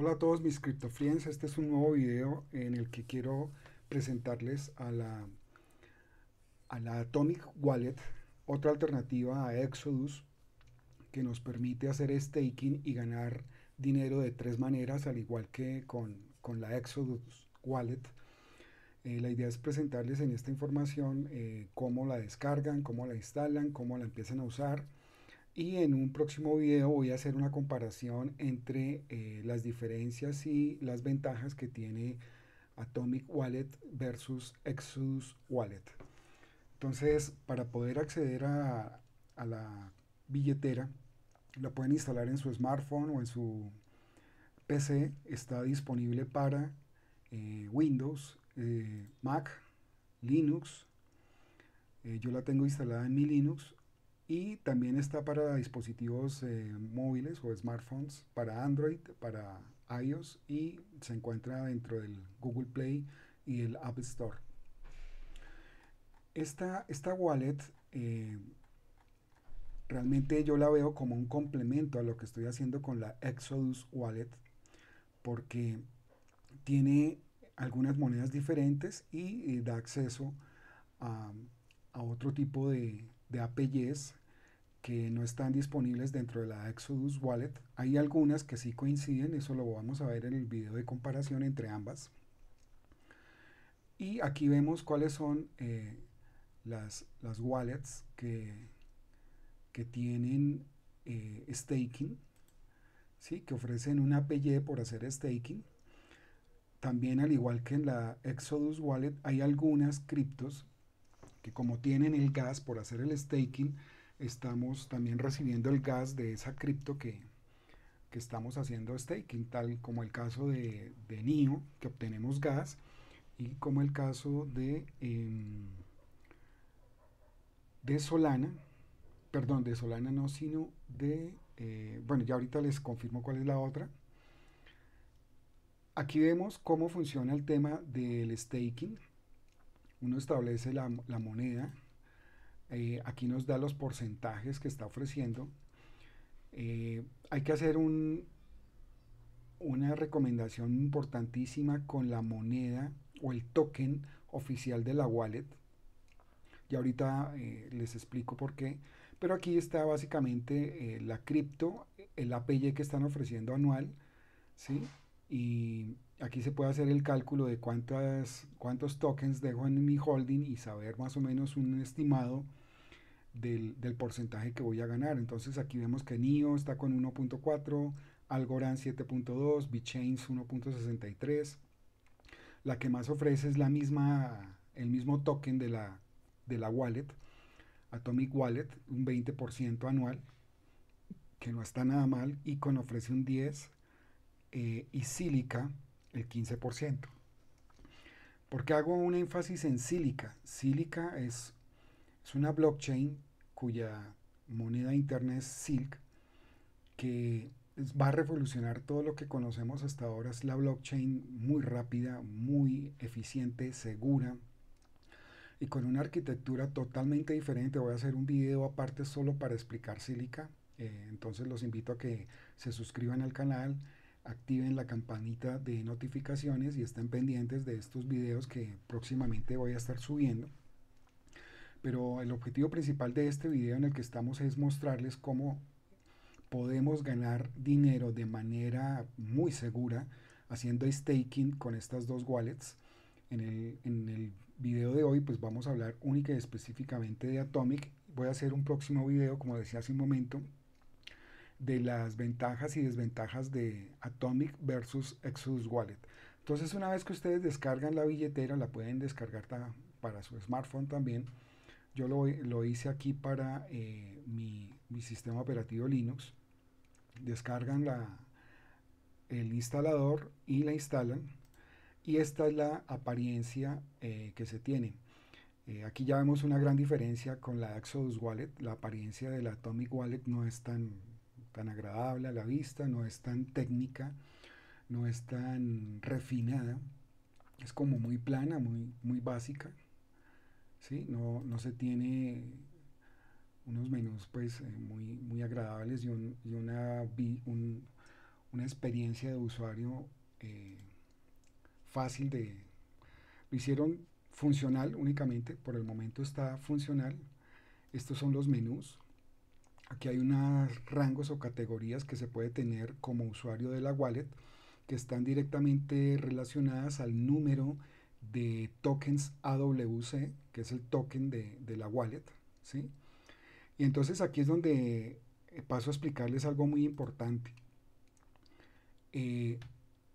Hola a todos mis CryptoFriends, este es un nuevo video en el que quiero presentarles a la, a la Atomic Wallet, otra alternativa a Exodus que nos permite hacer staking y ganar dinero de tres maneras, al igual que con, la Exodus Wallet. Eh, la idea es presentarles en esta información eh, cómo la descargan, cómo la instalan, cómo la empiezan a usar y en un próximo video voy a hacer una comparación entre eh, las diferencias y las ventajas que tiene Atomic Wallet versus Exodus Wallet. Entonces, para poder acceder a, la billetera, la pueden instalar en su smartphone o en su PC. Está disponible para eh, Windows, eh, Mac, Linux. yo la tengo instalada en mi Linux y también está para dispositivos eh, móviles o smartphones, para Android, para iOS y se encuentra dentro del Google Play y el App Store. Esta, esta wallet eh, realmente yo la veo como un complemento a lo que estoy haciendo con la Exodus Wallet porque tiene algunas monedas diferentes y, eh, da acceso a otro tipo de, de APYs que no están disponibles dentro de la Exodus Wallet. Hay algunas que sí coinciden, eso lo vamos a ver en el video de comparación entre ambas. Y aquí vemos cuáles son eh, las, wallets que, que tienen eh, staking, ¿sí? que ofrecen un APY por hacer staking. También al igual que en la Exodus Wallet hay algunas criptos como tienen el gas por hacer el staking, estamos también recibiendo el gas de esa cripto que, estamos haciendo staking, tal como el caso de, de NIO, que obtenemos gas, y como el caso de, em, de Solana, perdón, de Solana no, sino de, eh, bueno, ya ahorita les confirmo cuál es la otra. Aquí vemos cómo funciona el tema del staking uno establece la, moneda, eh, aquí nos da los porcentajes que está ofreciendo. Eh, hay que hacer un, una recomendación importantísima con la moneda o el token oficial de la wallet. Y ahorita eh, les explico por qué. Pero aquí está básicamente la cripto, el api que están ofreciendo anual, ¿sí? y aquí se puede hacer el cálculo de cuántas, cuántos tokens dejo en mi holding y saber más o menos un estimado del, porcentaje que voy a ganar. Entonces aquí vemos que NIO está con 1.4, Algorand 7.2, BitChains 1.63. La que más ofrece es la misma, el mismo token de la, de la wallet, Atomic Wallet, un 20% anual, que no está nada mal. Icon ofrece un 10%, y eh, sílica el 15%. Porque hago un énfasis en silica Sílica es, es una blockchain cuya moneda interna es silk que va a revolucionar todo lo que conocemos hasta ahora. Es la blockchain muy rápida, muy eficiente, segura y con una arquitectura totalmente diferente. Voy a hacer un video aparte solo para explicar Silica. Eh, entonces los invito a que se suscriban al canal activen la campanita de notificaciones y estén pendientes de estos videos que próximamente voy a estar subiendo. Pero el objetivo principal de este video en el que estamos es mostrarles cómo podemos ganar dinero de manera muy segura haciendo staking con estas dos wallets. En el, en el video de hoy pues vamos a hablar única y específicamente de Atomic. Voy a hacer un próximo video, como decía hace un momento, de las ventajas y desventajas de Atomic versus Exodus Wallet. Entonces una vez que ustedes descargan la billetera, la pueden descargar para su smartphone también. Yo lo, hice aquí para eh, mi, sistema operativo Linux. Descargan la, el instalador y la instalan. Y esta es la apariencia eh, que se tiene. Eh, aquí ya vemos una gran diferencia con la Exodus Wallet. La apariencia de la Atomic Wallet no es tan tan agradable a la vista, no es tan técnica, no es tan refinada, es como muy plana, muy, muy básica, ¿sí? no, no se tiene unos menús pues eh, muy, muy agradables y, una, una experiencia de usuario eh, fácil de... Lo hicieron funcional únicamente, por el momento está funcional. Estos son los menús, Aquí hay unos rangos o categorías que se puede tener como usuario de la wallet que están directamente relacionadas al número de tokens AWC, que es el token de, la wallet. ¿sí? Y entonces aquí es donde eh, paso a explicarles algo muy importante. Eh,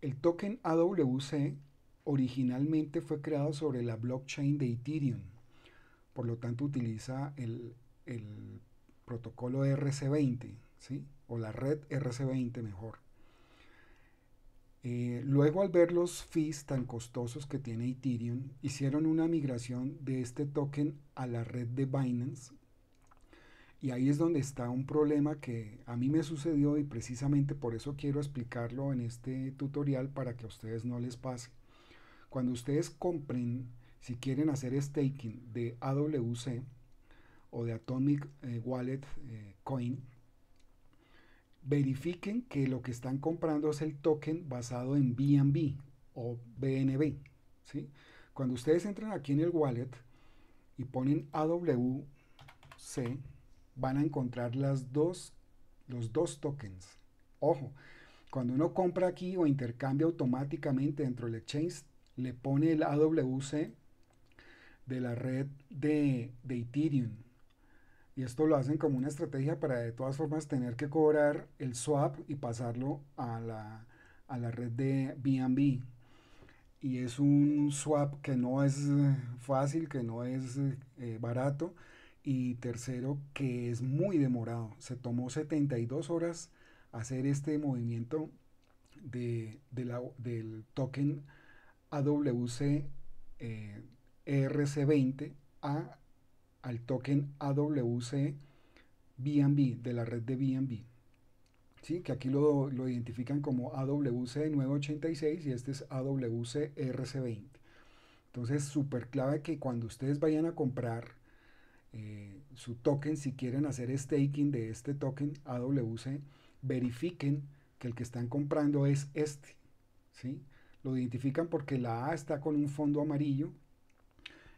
el token AWC originalmente fue creado sobre la blockchain de Ethereum, por lo tanto utiliza el, el protocolo RC20, ¿sí? o la red RC20 mejor. Eh, luego al ver los fees tan costosos que tiene Ethereum, hicieron una migración de este token a la red de Binance. Y ahí es donde está un problema que a mí me sucedió y precisamente por eso quiero explicarlo en este tutorial para que a ustedes no les pase. Cuando ustedes compren, si quieren hacer staking de AWC, o de Atomic eh, Wallet eh, Coin, verifiquen que lo que están comprando es el token basado en BNB o BNB. ¿sí? Cuando ustedes entran aquí en el wallet y ponen AWC, van a encontrar las dos, los dos tokens. Ojo, cuando uno compra aquí o intercambia automáticamente dentro del exchange, le pone el AWC de la red de, de Ethereum y esto lo hacen como una estrategia para de todas formas tener que cobrar el swap y pasarlo a la, a la red de BNB. Y es un swap que no es eh, fácil, que no es eh, eh, barato. Y tercero, que es muy demorado. Se tomó 72 horas hacer este movimiento de, del token AWC eh, ERC20 a al token AWC BNB de la red de BNB. ¿sí? Que aquí lo, identifican como AWC 986 y este es AWC RC20. Entonces, súper clave que cuando ustedes vayan a comprar eh, su token, si quieren hacer staking de este token AWC, verifiquen que el que están comprando es este. ¿sí? Lo identifican porque la A está con un fondo amarillo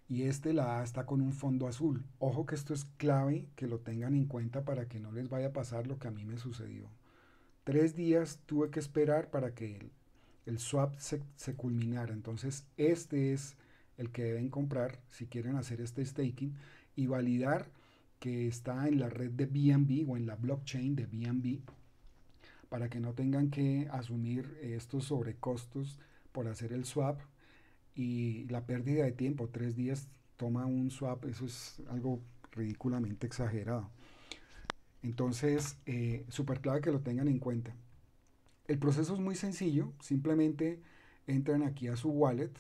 y este la A está con un fondo azul. Ojo que esto es clave que lo tengan en cuenta para que no les vaya a pasar lo que a mí me sucedió. Tres días tuve que esperar para que el, swap se, se culminara. Entonces este es el que deben comprar si quieren hacer este staking y validar que está en la red de BNB o en la blockchain de BNB para que no tengan que asumir estos sobrecostos por hacer el swap y la pérdida de tiempo, tres días toma un swap, eso es algo ridículamente exagerado. Entonces, eh, súper clave que lo tengan en cuenta. El proceso es muy sencillo, simplemente entran aquí a su wallet,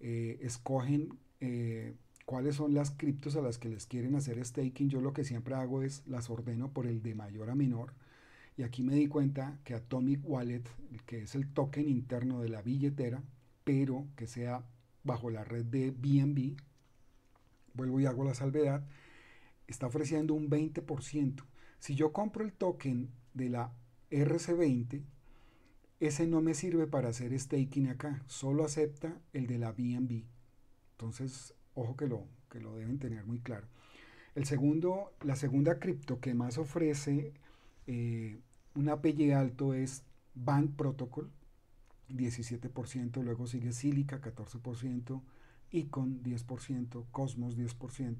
eh, escogen eh, cuáles son las criptos a las que les quieren hacer staking. Yo lo que siempre hago es las ordeno por el de mayor a menor. Y aquí me di cuenta que Atomic Wallet, que es el token interno de la billetera, pero que sea bajo la red de BNB, vuelvo y hago la salvedad, está ofreciendo un 20%. Si yo compro el token de la RC20, ese no me sirve para hacer staking acá, solo acepta el de la BNB. Entonces, ojo que lo, que lo deben tener muy claro. El segundo, la segunda cripto que más ofrece eh, un API alto es Bank Protocol, 17%, luego sigue Sílica 14%, Icon 10%, Cosmos 10%.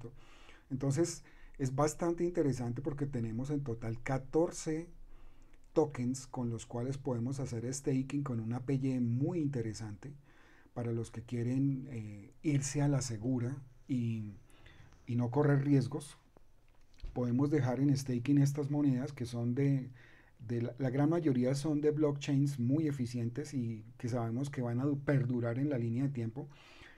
Entonces es bastante interesante porque tenemos en total 14 tokens con los cuales podemos hacer staking con una PY muy interesante para los que quieren eh, irse a la segura y, y no correr riesgos. Podemos dejar en staking estas monedas que son de la, gran mayoría son de blockchains muy eficientes y que sabemos que van a perdurar en la línea de tiempo.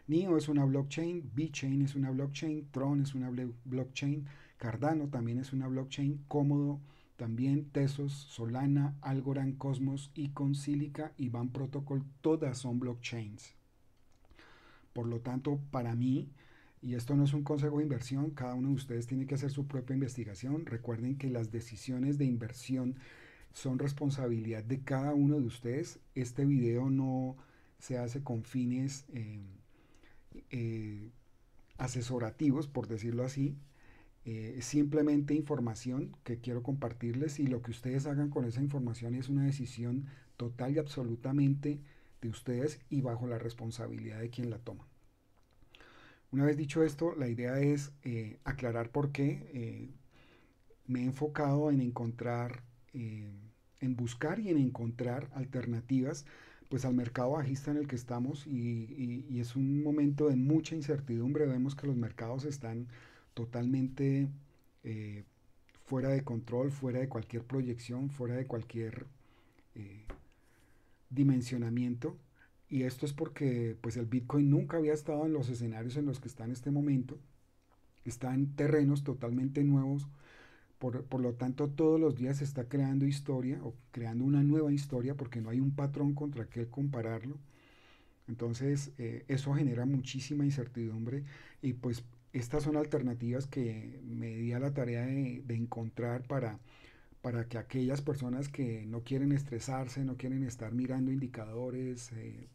NIO es una blockchain, chain es una blockchain, Tron es una blockchain, Cardano también es una blockchain, Cómodo también, Tesos, Solana, Algorand, Cosmos, Icon, Silica y Van Protocol, todas son blockchains. Por lo tanto, para mí, y esto no es un consejo de inversión, cada uno de ustedes tiene que hacer su propia investigación. Recuerden que las decisiones de inversión son responsabilidad de cada uno de ustedes. Este video no se hace con fines eh, eh, asesorativos, por decirlo así. Eh, simplemente información que quiero compartirles y lo que ustedes hagan con esa información es una decisión total y absolutamente de ustedes y bajo la responsabilidad de quien la toma. Una vez dicho esto, la idea es eh, aclarar por qué me he enfocado en encontrar en buscar y en encontrar alternativas pues al mercado bajista en el que estamos y, es un momento de mucha incertidumbre. Vemos que los mercados están totalmente eh, fuera de control, fuera de cualquier proyección, fuera de cualquier eh, dimensionamiento. Y esto es porque pues, el Bitcoin nunca había estado en los escenarios en los que está en este momento. Está en terrenos totalmente nuevos, por, lo tanto, todos los días se está creando historia o creando una nueva historia porque no hay un patrón contra que compararlo. Entonces, eh, eso genera muchísima incertidumbre y pues estas son alternativas que me di a la tarea de, encontrar para, para que aquellas personas que no quieren estresarse, no quieren estar mirando indicadores, eh,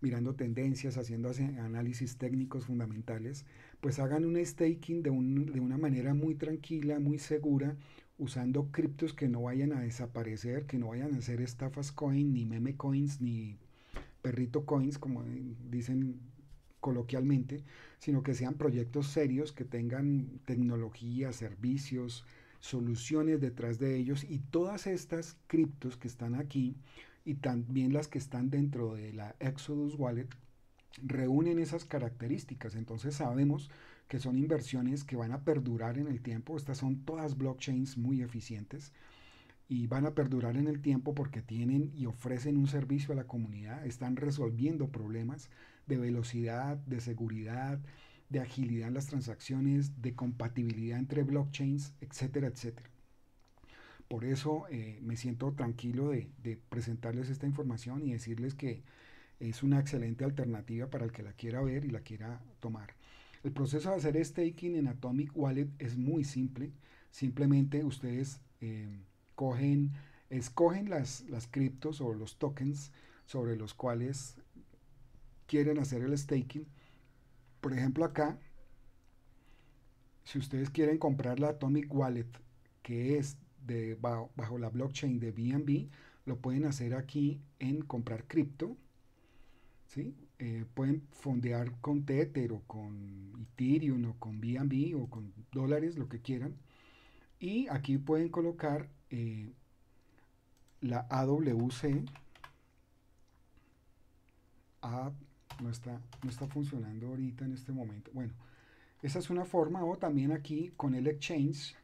mirando tendencias, haciendo análisis técnicos fundamentales, pues hagan un staking de, una manera muy tranquila, muy segura, usando criptos que no vayan a desaparecer, que no vayan a ser estafas coin, ni meme coins, ni perrito coins, como dicen coloquialmente, sino que sean proyectos serios que tengan tecnología, servicios, soluciones detrás de ellos y todas estas criptos que están aquí y también las que están dentro de la Exodus Wallet reúnen esas características. Entonces sabemos que son inversiones que van a perdurar en el tiempo. Estas son todas blockchains muy eficientes y van a perdurar en el tiempo porque tienen y ofrecen un servicio a la comunidad, están resolviendo problemas de velocidad, de seguridad, de agilidad en las transacciones, de compatibilidad entre blockchains, etcétera, etcétera. Por eso eh, me siento tranquilo de, presentarles esta información y decirles que es una excelente alternativa para el que la quiera ver y la quiera tomar. El proceso de hacer staking en Atomic Wallet es muy simple. Simplemente ustedes eh, cogen, escogen las, las criptos o los tokens sobre los cuales quieren hacer el staking. Por ejemplo, acá, si ustedes quieren comprar la Atomic Wallet, que es bajo, la blockchain de BNB, lo pueden hacer aquí en comprar cripto. ¿sí? Eh, pueden fondear con Tether o con Ethereum o con BNB o con dólares, lo que quieran. Y aquí pueden colocar eh, la AWC. Ah, no, está, no está funcionando ahorita en este momento. Bueno, esa es una forma o también aquí con el exchange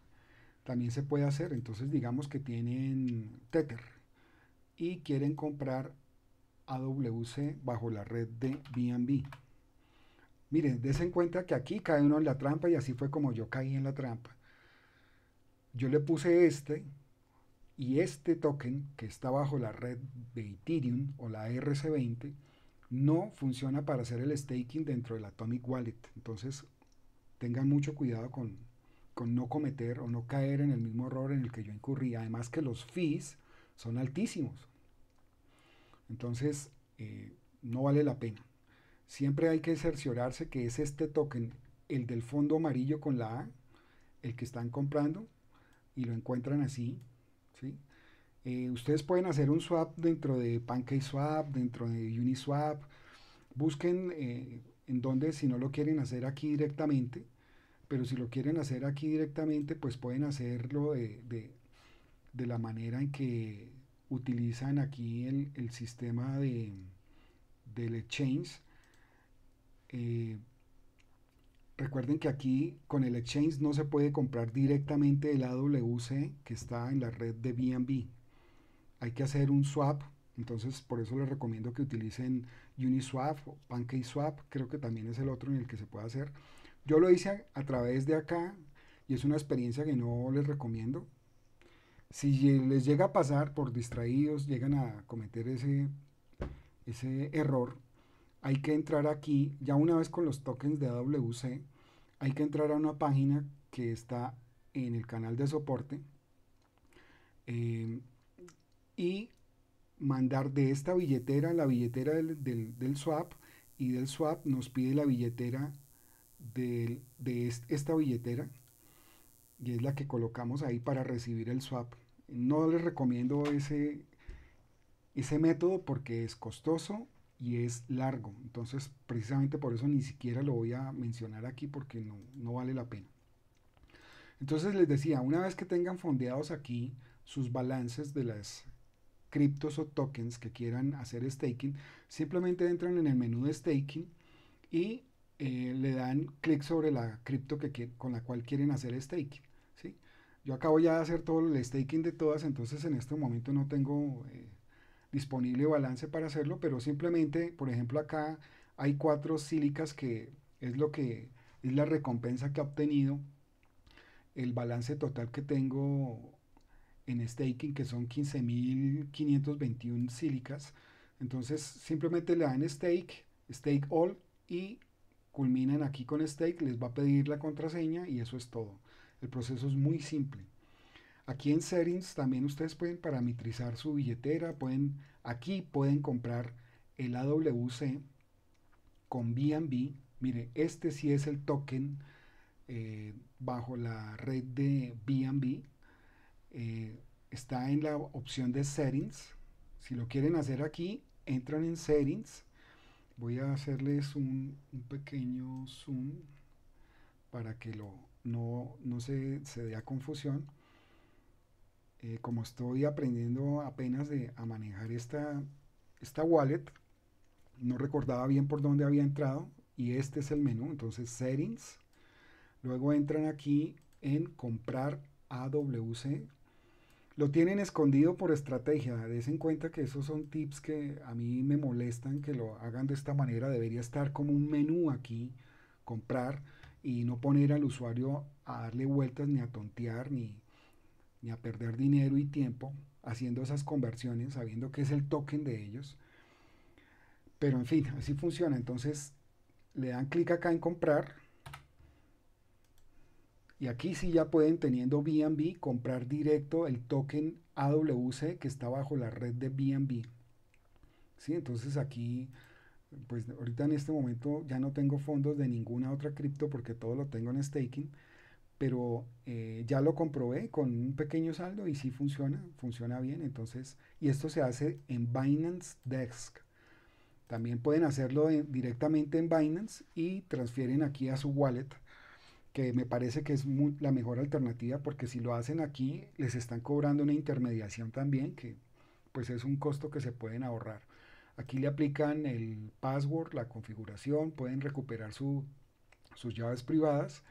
también se puede hacer. Entonces digamos que tienen Tether y quieren comprar AWC bajo la red de BNB. Miren, desen cuenta que aquí cae uno en la trampa y así fue como yo caí en la trampa. Yo le puse este y este token que está bajo la red de Ethereum o la RC20 no funciona para hacer el staking dentro del Atomic Wallet. Entonces tengan mucho cuidado con, con no cometer o no caer en el mismo error en el que yo incurrí. Además que los fees son altísimos. Entonces, eh, no vale la pena. Siempre hay que cerciorarse que es este token, el del fondo amarillo con la A, el que están comprando y lo encuentran así. ¿sí? Eh, ustedes pueden hacer un swap dentro de PancakeSwap, dentro de Uniswap. Busquen eh, en donde, si no lo quieren hacer aquí directamente, pero si lo quieren hacer aquí directamente, pues pueden hacerlo de, la manera en que utilizan aquí el, sistema de, del exchange. Eh, recuerden que aquí con el exchange no se puede comprar directamente el AWC que está en la red de BNB. Hay que hacer un swap, entonces por eso les recomiendo que utilicen Uniswap o PancakeSwap, creo que también es el otro en el que se puede hacer. Yo lo hice a, través de acá y es una experiencia que no les recomiendo. Si les llega a pasar por distraídos, llegan a cometer ese, ese error, hay que entrar aquí, ya una vez con los tokens de AWC, hay que entrar a una página que está en el canal de soporte em, y mandar de esta billetera la billetera del, swap y del swap nos pide la billetera de, esta billetera y es la que colocamos ahí para recibir el swap. No les recomiendo ese, ese método porque es costoso y es largo. Entonces, precisamente por eso ni siquiera lo voy a mencionar aquí porque no, no vale la pena. Entonces les decía, una vez que tengan fondeados aquí sus balances de las criptos o tokens que quieran hacer staking, simplemente entran en el menú de staking y eh, le dan clic sobre la cripto que con la cual quieren hacer staking. Yo acabo ya de hacer todo el staking de todas, entonces en este momento no tengo eh, disponible balance para hacerlo, pero simplemente, por ejemplo, acá hay cuatro sílicas que es lo que es la recompensa que ha obtenido el balance total que tengo en staking, que son 15.521 sílicas. Entonces simplemente le dan stake, stake all y culminan aquí con stake, les va a pedir la contraseña y eso es todo. El proceso es muy simple. Aquí en settings también ustedes pueden parametrizar su billetera, pueden aquí pueden comprar el AWC con BNB. Mire, este sí es el token eh, bajo la red de BNB. Eh, está en la opción de settings. Si lo quieren hacer aquí, entran en settings voy a hacerles un, pequeño zoom para que lo, no, se, dé a confusión. Eh, como estoy aprendiendo apenas de, a manejar esta, esta wallet, no recordaba bien por dónde había entrado y este es el menú, entonces settings. Luego entran aquí en comprar AWC lo tienen escondido por estrategia. ese en cuenta que esos son tips que a mí me molestan que lo hagan de esta manera. Debería estar como un menú aquí, comprar y no poner al usuario a darle vueltas ni a tontear ni, ni a perder dinero y tiempo haciendo esas conversiones, sabiendo que es el token de ellos. Pero en fin, así funciona. Entonces le dan clic acá en comprar y aquí sí ya pueden, teniendo BNB, comprar directo el token AWC que está bajo la red de BNB. ¿Sí? Entonces aquí, pues ahorita en este momento ya no tengo fondos de ninguna otra cripto porque todo lo tengo en staking, pero eh, ya lo comprobé con un pequeño saldo y sí funciona, funciona bien. Entonces, y esto se hace en Binance Desk. También pueden hacerlo directamente en Binance y transfieren aquí a su wallet que me parece que es la mejor alternativa porque si lo hacen aquí les están cobrando una intermediación también que pues es un costo que se pueden ahorrar. Aquí le aplican el password, la configuración, pueden recuperar sus llaves privadas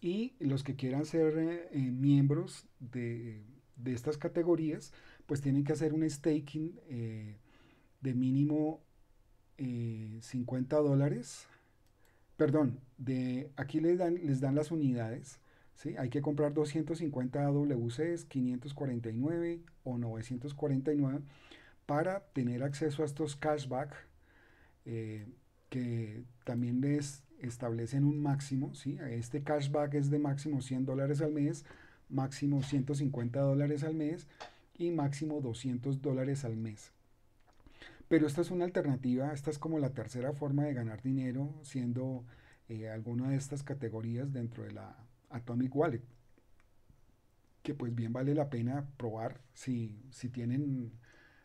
y los que quieran ser eh, eh, miembros de, estas categorías pues tienen que hacer un staking eh, de mínimo 50 dólares perdón, de, aquí les dan, las unidades, hay que comprar 250 AWCs, 549 o 949 para tener acceso a estos cashback eh, que también les establecen un máximo, este cashback es de máximo 100 dólares al mes, máximo 150 dólares al mes y máximo 200 dólares al mes. Pero esta es una alternativa, esta es como la tercera forma de ganar dinero siendo eh, alguna de estas categorías dentro de la Atomic Wallet, que pues bien vale la pena probar si, si tienen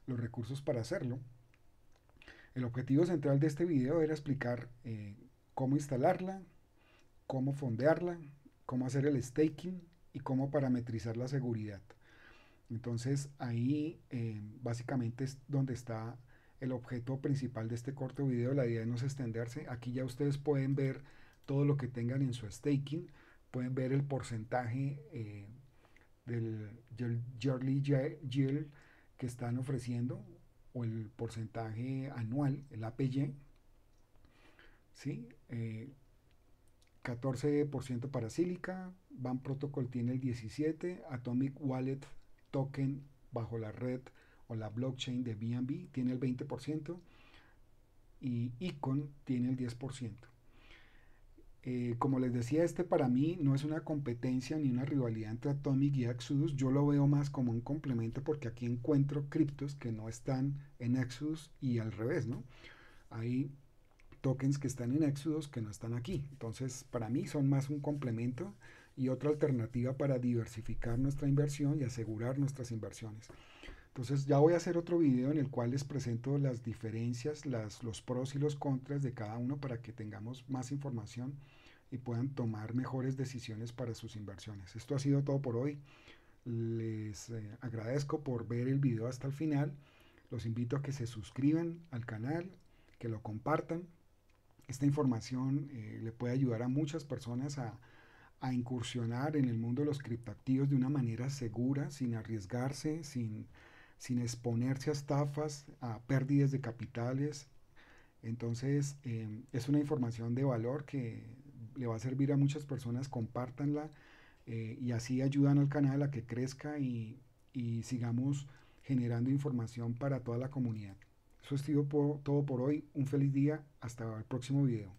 los recursos para hacerlo. El objetivo central de este video era explicar eh, cómo instalarla, cómo fondearla, cómo hacer el staking y cómo parametrizar la seguridad. Entonces ahí eh, básicamente es donde está el objeto principal de este corto video. La idea no es extenderse. Aquí ya ustedes pueden ver todo lo que tengan en su staking. Pueden ver el porcentaje eh, del yearly yield que están ofreciendo o el porcentaje anual, el APY. ¿sí? 14% eh, para Silica, Van Protocol tiene el 17%, Atomic Wallet Token bajo la red o la blockchain de BNB tiene el 20% y Icon tiene el 10%. Eh, como les decía, este para mí no es una competencia ni una rivalidad entre Atomic y Exodus. Yo lo veo más como un complemento porque aquí encuentro criptos que no están en Exodus y al revés, ¿no? Hay tokens que están en Exodus que no están aquí. Entonces, para mí son más un complemento y otra alternativa para diversificar nuestra inversión y asegurar nuestras inversiones. Entonces ya voy a hacer otro video en el cual les presento las diferencias, las, los pros y los contras de cada uno para que tengamos más información y puedan tomar mejores decisiones para sus inversiones. Esto ha sido todo por hoy. Les eh, agradezco por ver el video hasta el final. Los invito a que se suscriban al canal, que lo compartan. Esta información eh, le puede ayudar a muchas personas a, a incursionar en el mundo de los criptoactivos de una manera segura, sin arriesgarse, sin sin exponerse a estafas, a pérdidas de capitales. Entonces, em, es una información de valor que le va a servir a muchas personas, compártanla eh, y así ayudan al canal a que crezca y, y sigamos generando información para toda la comunidad. Eso es todo por hoy. Un feliz día. Hasta el próximo video.